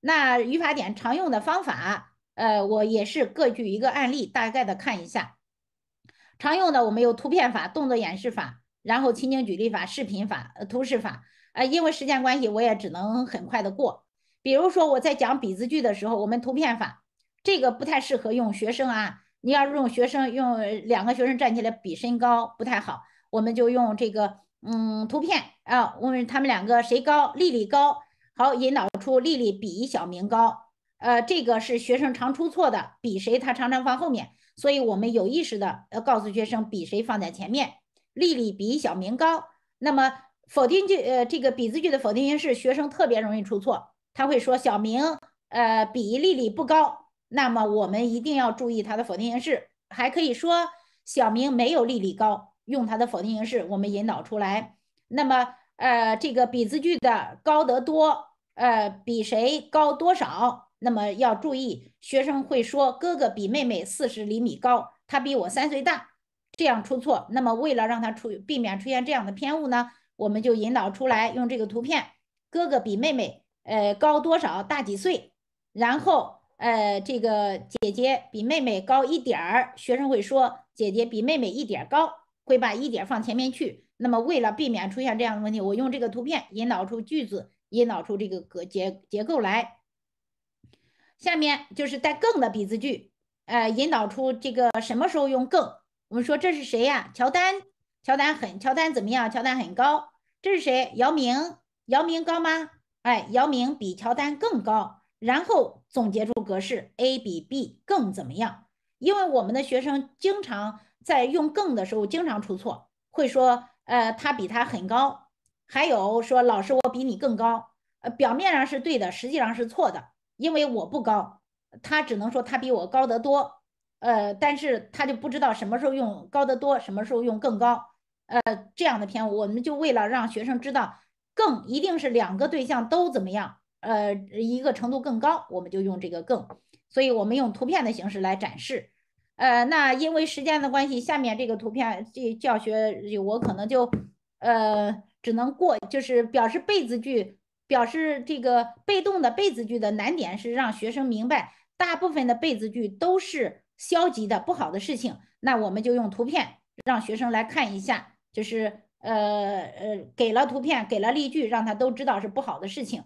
那语法点常用的方法，呃，我也是各举一个案例，大概的看一下。常用的我们有图片法、动作演示法，然后情景举例法、视频法、呃、图示法。呃，因为时间关系，我也只能很快的过。比如说我在讲比字句的时候，我们图片法这个不太适合用学生啊。你要是用学生用两个学生站起来比身高不太好，我们就用这个嗯图片啊，问他们两个谁高，丽丽高。好，引导出丽丽比小明高。呃，这个是学生常出错的，比谁他常常放后面，所以我们有意识的呃告诉学生比谁放在前面。丽丽比小明高。那么否定句呃这个比字句的否定形式，学生特别容易出错，他会说小明呃比丽丽不高。那么我们一定要注意它的否定形式。还可以说小明没有丽丽高，用它的否定形式我们引导出来。那么呃这个比字句的高得多。呃，比谁高多少？那么要注意，学生会说哥哥比妹妹四十厘米高，他比我三岁大，这样出错。那么为了让他出避免出现这样的偏误呢，我们就引导出来，用这个图片，哥哥比妹妹呃高多少，大几岁？然后呃，这个姐姐比妹妹高一点儿，学生会说姐姐比妹妹一点儿高，会把一点儿放前面去。那么为了避免出现这样的问题，我用这个图片引导出句子。引导出这个格结结构来，下面就是带更的比字句，呃，引导出这个什么时候用更。我们说这是谁呀？乔丹，乔丹很，乔丹怎么样？乔丹很高。这是谁？姚明，姚明高吗？哎，姚明比乔丹更高。然后总结出格式：A 比 B 更怎么样？因为我们的学生经常在用更的时候经常出错，会说，呃，他比他很高。还有说老师我比你更高，呃，表面上是对的，实际上是错的，因为我不高，他只能说他比我高得多，呃，但是他就不知道什么时候用高得多，什么时候用更高，呃，这样的篇我们就为了让学生知道，更一定是两个对象都怎么样，呃，一个程度更高，我们就用这个更，所以我们用图片的形式来展示，呃，那因为时间的关系，下面这个图片这教学我可能就，呃。只能过，就是表示被字句，表示这个被动的被字句的难点是让学生明白，大部分的被字句都是消极的不好的事情。那我们就用图片让学生来看一下，就是呃呃，给了图片，给了例句，让他都知道是不好的事情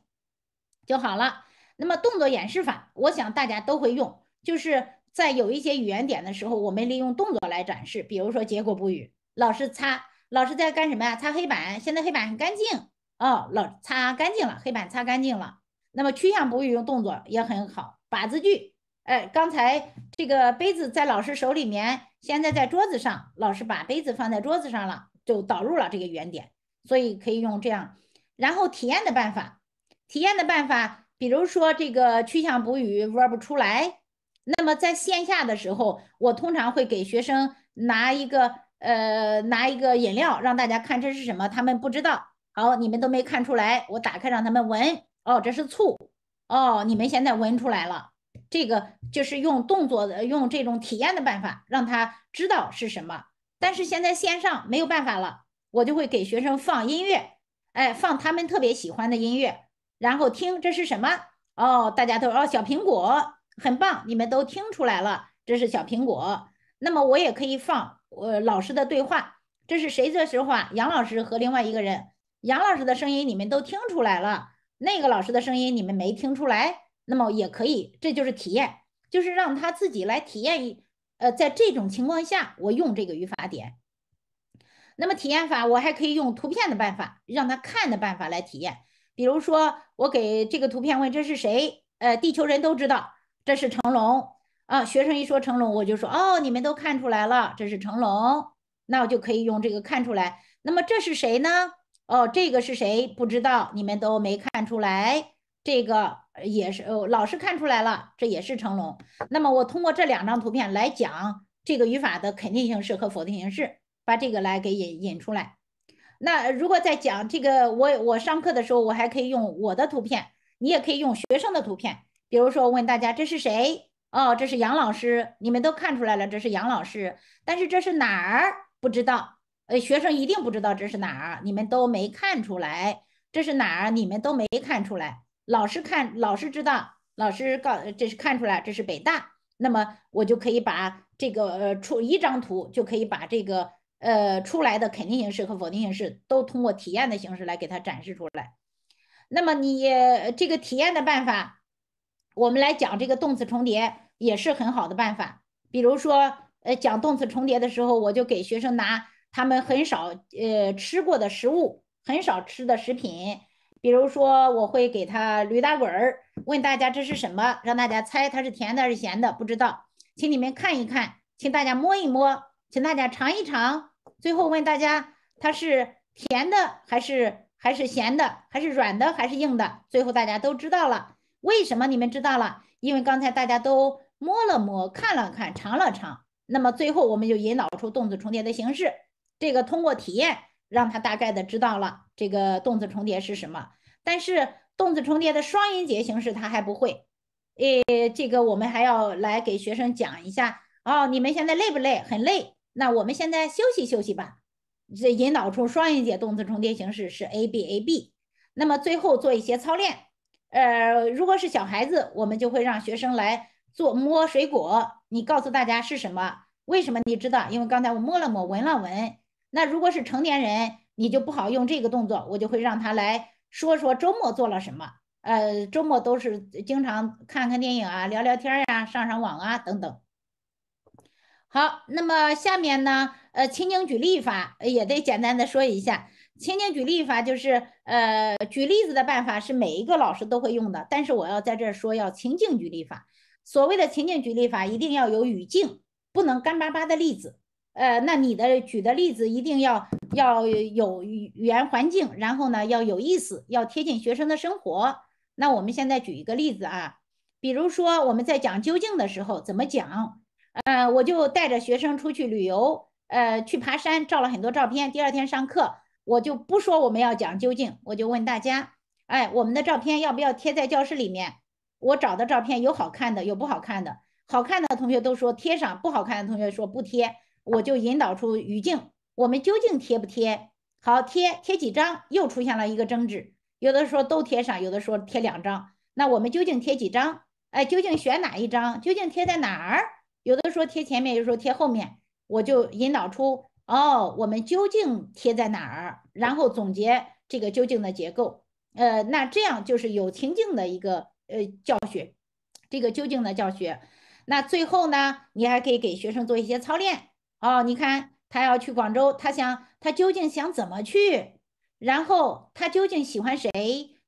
就好了。那么动作演示法，我想大家都会用，就是在有一些语言点的时候，我们利用动作来展示，比如说结果不语，老师擦。老师在干什么呀？擦黑板。现在黑板很干净哦，老擦干净了，黑板擦干净了。那么趋向补语用动作也很好，把字句。哎，刚才这个杯子在老师手里面，现在在桌子上，老师把杯子放在桌子上了，就导入了这个原点，所以可以用这样。然后体验的办法，体验的办法，比如说这个趋向补语 verb 不出来，那么在线下的时候，我通常会给学生拿一个。呃，拿一个饮料让大家看这是什么，他们不知道。好，你们都没看出来，我打开让他们闻。哦，这是醋。哦，你们现在闻出来了，这个就是用动作的，用这种体验的办法让他知道是什么。但是现在线上没有办法了，我就会给学生放音乐，哎，放他们特别喜欢的音乐，然后听这是什么？哦，大家都哦小苹果，很棒，你们都听出来了，这是小苹果。那么我也可以放。我老师的对话，这是谁在说话？杨老师和另外一个人。杨老师的声音你们都听出来了，那个老师的声音你们没听出来。那么也可以，这就是体验，就是让他自己来体验一。呃，在这种情况下，我用这个语法点。那么体验法，我还可以用图片的办法，让他看的办法来体验。比如说，我给这个图片问这是谁？呃，地球人都知道，这是成龙。啊，学生一说成龙，我就说哦，你们都看出来了，这是成龙，那我就可以用这个看出来。那么这是谁呢？哦，这个是谁？不知道，你们都没看出来。这个也是，老师看出来了，这也是成龙。那么我通过这两张图片来讲这个语法的肯定形式和否定形式，把这个来给引引出来。那如果在讲这个，我我上课的时候，我还可以用我的图片，你也可以用学生的图片。比如说，问大家这是谁？哦，这是杨老师，你们都看出来了，这是杨老师。但是这是哪儿？不知道，呃，学生一定不知道这是哪儿，你们都没看出来，这是哪儿？你们都没看出来。老师看，老师知道，老师告，这是看出来，这是北大。那么我就可以把这个呃出一张图，就可以把这个呃出来的肯定形式和否定形式都通过体验的形式来给它展示出来。那么你这个体验的办法。我们来讲这个动词重叠也是很好的办法。比如说，呃，讲动词重叠的时候，我就给学生拿他们很少呃吃过的食物，很少吃的食品。比如说，我会给他驴打滚儿，问大家这是什么，让大家猜它是甜的还是咸的。不知道，请你们看一看，请大家摸一摸，请大家尝一尝，最后问大家它是甜的还是还是咸的，还是软的还是硬的。最后大家都知道了。为什么你们知道了？因为刚才大家都摸了摸、看了看、尝了尝。那么最后，我们就引导出动词重叠的形式。这个通过体验，让他大概的知道了这个动词重叠是什么。但是动词重叠的双音节形式他还不会。诶，这个我们还要来给学生讲一下。哦，你们现在累不累？很累。那我们现在休息休息吧。这引导出双音节动词重叠形式是 a b a b。那么最后做一些操练。呃，如果是小孩子，我们就会让学生来做摸水果，你告诉大家是什么，为什么你知道？因为刚才我摸了摸，闻了闻。那如果是成年人，你就不好用这个动作，我就会让他来说说周末做了什么。呃，周末都是经常看看电影啊，聊聊天呀，上上网啊，等等。好，那么下面呢，呃，情景举例法也得简单的说一下。情景举例法就是，呃，举例子的办法是每一个老师都会用的，但是我要在这儿说，要情景举例法。所谓的情景举例法，一定要有语境，不能干巴巴的例子。呃，那你的举的例子一定要要有语言环境，然后呢要有意思，要贴近学生的生活。那我们现在举一个例子啊，比如说我们在讲究竟的时候怎么讲，呃，我就带着学生出去旅游，呃，去爬山，照了很多照片，第二天上课。我就不说我们要讲究竟，我就问大家，哎，我们的照片要不要贴在教室里面？我找的照片有好看的，有不好看的。好看的同学都说贴上，不好看的同学说不贴。我就引导出语境，我们究竟贴不贴？好，贴贴几张？又出现了一个争执，有的说都贴上，有的说贴两张。那我们究竟贴几张？哎，究竟选哪一张？究竟贴在哪儿？有的说贴前面，有的说贴后面。我就引导出。哦，我们究竟贴在哪儿？然后总结这个究竟的结构。呃，那这样就是有情境的一个呃教学，这个究竟的教学。那最后呢，你还可以给学生做一些操练。哦，你看他要去广州，他想他究竟想怎么去？然后他究竟喜欢谁？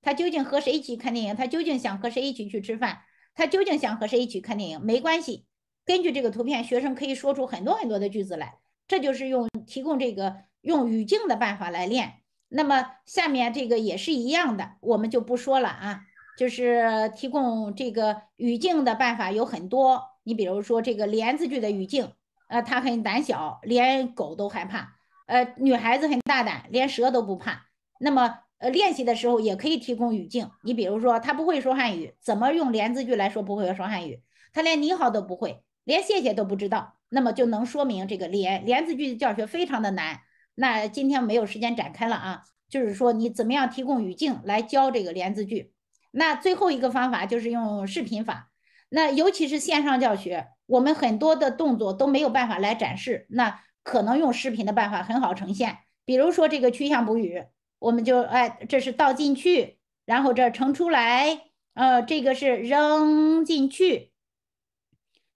他究竟和谁一起看电影？他究竟想和谁一起去吃饭？他究竟想和谁一起看电影？没关系，根据这个图片，学生可以说出很多很多的句子来。这就是用提供这个用语境的办法来练。那么下面这个也是一样的，我们就不说了啊。就是提供这个语境的办法有很多，你比如说这个连字句的语境，呃，他很胆小，连狗都害怕。呃，女孩子很大胆，连蛇都不怕。那么呃，练习的时候也可以提供语境，你比如说他不会说汉语，怎么用连字句来说不会说汉语？他连你好都不会，连谢谢都不知道。那么就能说明这个连连字句的教学非常的难。那今天没有时间展开了啊，就是说你怎么样提供语境来教这个连字句？那最后一个方法就是用视频法。那尤其是线上教学，我们很多的动作都没有办法来展示，那可能用视频的办法很好呈现。比如说这个趋向补语，我们就哎这是倒进去，然后这盛出来，呃这个是扔进去。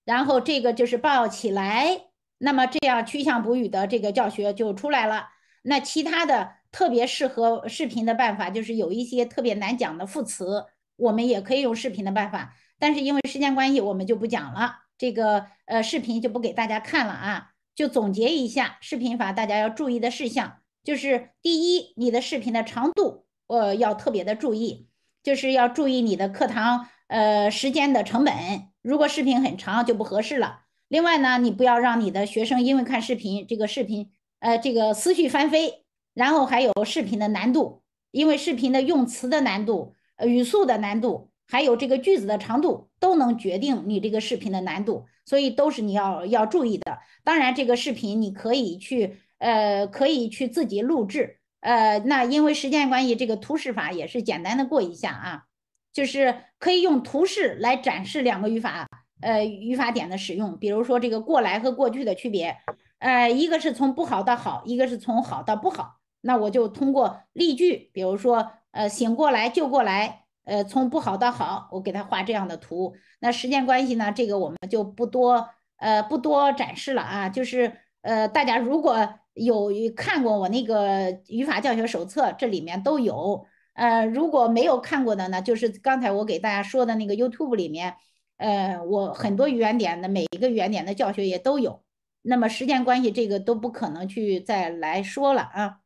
然后这个就是抱起来，那么这样趋向补语的这个教学就出来了。那其他的特别适合视频的办法，就是有一些特别难讲的副词，我们也可以用视频的办法。但是因为时间关系，我们就不讲了。这个呃，视频就不给大家看了啊，就总结一下视频法大家要注意的事项，就是第一，你的视频的长度，呃，要特别的注意，就是要注意你的课堂。呃，时间的成本，如果视频很长就不合适了。另外呢，你不要让你的学生因为看视频，这个视频，呃，这个思绪翻飞。然后还有视频的难度，因为视频的用词的难度、语速的难度，还有这个句子的长度，都能决定你这个视频的难度，所以都是你要要注意的。当然，这个视频你可以去，呃，可以去自己录制。呃，那因为时间关系，这个图示法也是简单的过一下啊。就是可以用图示来展示两个语法，呃，语法点的使用，比如说这个过来和过去的区别，呃，一个是从不好到好，一个是从好到不好。那我就通过例句，比如说，呃，醒过来，救过来，呃，从不好到好，我给他画这样的图。那时间关系呢，这个我们就不多，呃，不多展示了啊。就是，呃，大家如果有看过我那个语法教学手册，这里面都有。呃，如果没有看过的呢，就是刚才我给大家说的那个 YouTube 里面，呃，我很多原点的每一个原点的教学也都有。那么时间关系，这个都不可能去再来说了啊。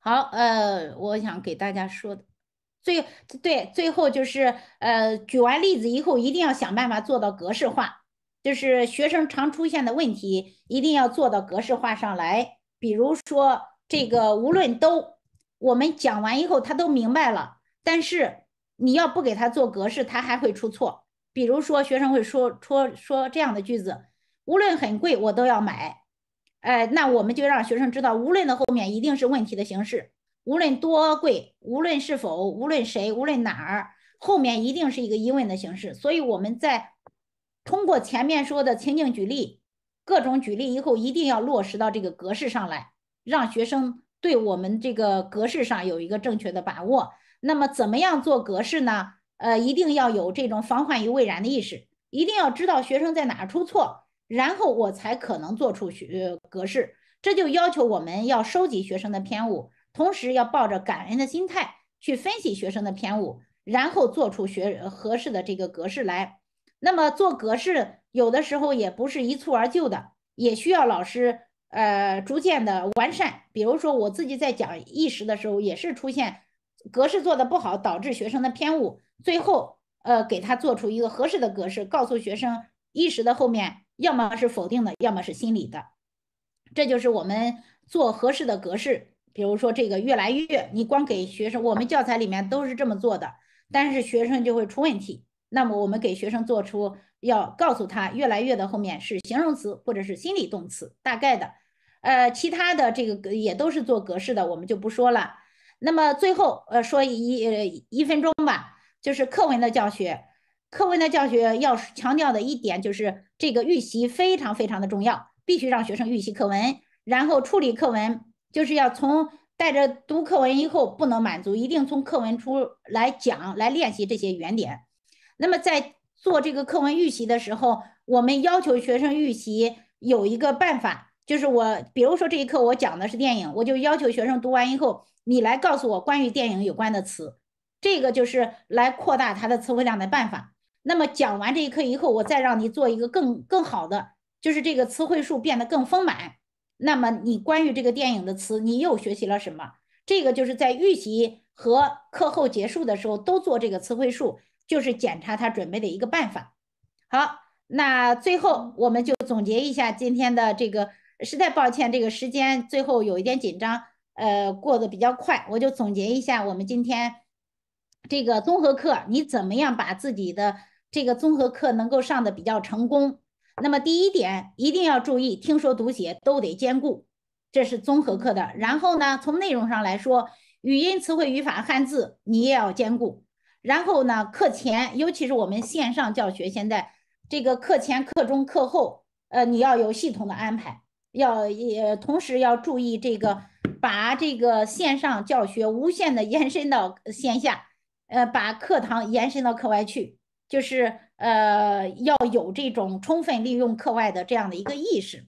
好，呃，我想给大家说的最对，最后就是，呃，举完例子以后，一定要想办法做到格式化，就是学生常出现的问题，一定要做到格式化上来。比如说这个，无论都。我们讲完以后，他都明白了。但是你要不给他做格式，他还会出错。比如说，学生会说说说这样的句子：“无论很贵，我都要买。”哎，那我们就让学生知道，无论的后面一定是问题的形式。无论多贵，无论是否，无论谁，无论哪儿，后面一定是一个疑问的形式。所以我们在通过前面说的情景举例、各种举例以后，一定要落实到这个格式上来，让学生。对我们这个格式上有一个正确的把握。那么，怎么样做格式呢？呃，一定要有这种防患于未然的意识，一定要知道学生在哪出错，然后我才可能做出学格式。这就要求我们要收集学生的偏误，同时要抱着感恩的心态去分析学生的偏误，然后做出学合适的这个格式来。那么，做格式有的时候也不是一蹴而就的，也需要老师。呃，逐渐的完善。比如说，我自己在讲意识的时候，也是出现格式做的不好，导致学生的偏误。最后，呃，给他做出一个合适的格式，告诉学生意识的后面要么是否定的，要么是心理的。这就是我们做合适的格式。比如说，这个越来越，你光给学生，我们教材里面都是这么做的，但是学生就会出问题。那么，我们给学生做出要告诉他，越来越的后面是形容词或者是心理动词，大概的。呃，其他的这个也都是做格式的，我们就不说了。那么最后，呃，说一呃一分钟吧，就是课文的教学。课文的教学要强调的一点就是，这个预习非常非常的重要，必须让学生预习课文，然后处理课文，就是要从带着读课文以后不能满足，一定从课文出来讲来练习这些原点。那么在做这个课文预习的时候，我们要求学生预习有一个办法。就是我，比如说这一课我讲的是电影，我就要求学生读完以后，你来告诉我关于电影有关的词，这个就是来扩大他的词汇量的办法。那么讲完这一课以后，我再让你做一个更更好的，就是这个词汇数变得更丰满。那么你关于这个电影的词，你又学习了什么？这个就是在预习和课后结束的时候都做这个词汇数，就是检查他准备的一个办法。好，那最后我们就总结一下今天的这个。实在抱歉，这个时间最后有一点紧张，呃，过得比较快，我就总结一下我们今天这个综合课，你怎么样把自己的这个综合课能够上的比较成功？那么第一点，一定要注意听说读写都得兼顾，这是综合课的。然后呢，从内容上来说，语音、词汇、语法、汉字你也要兼顾。然后呢，课前，尤其是我们线上教学，现在这个课前、课中、课后，呃，你要有系统的安排。要也同时要注意这个，把这个线上教学无限的延伸到线下，呃，把课堂延伸到课外去，就是呃要有这种充分利用课外的这样的一个意识，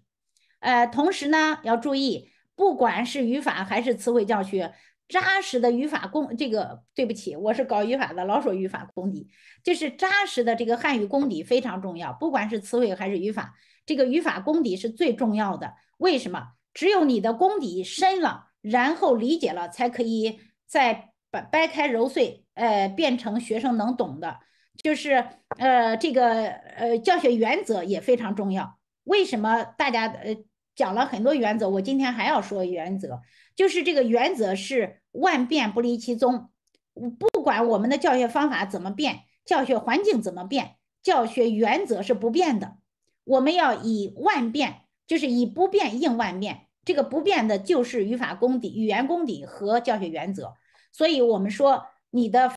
呃，同时呢要注意，不管是语法还是词汇教学，扎实的语法功，这个对不起，我是搞语法的，老说语法功底，就是扎实的这个汉语功底非常重要，不管是词汇还是语法。这个语法功底是最重要的，为什么？只有你的功底深了，然后理解了，才可以再把掰开揉碎，呃，变成学生能懂的。就是呃，这个呃，教学原则也非常重要。为什么大家呃讲了很多原则？我今天还要说原则，就是这个原则是万变不离其宗。不管我们的教学方法怎么变，教学环境怎么变，教学原则是不变的。我们要以万变，就是以不变应万变。这个不变的就是语法功底、语言功底和教学原则。所以，我们说你的。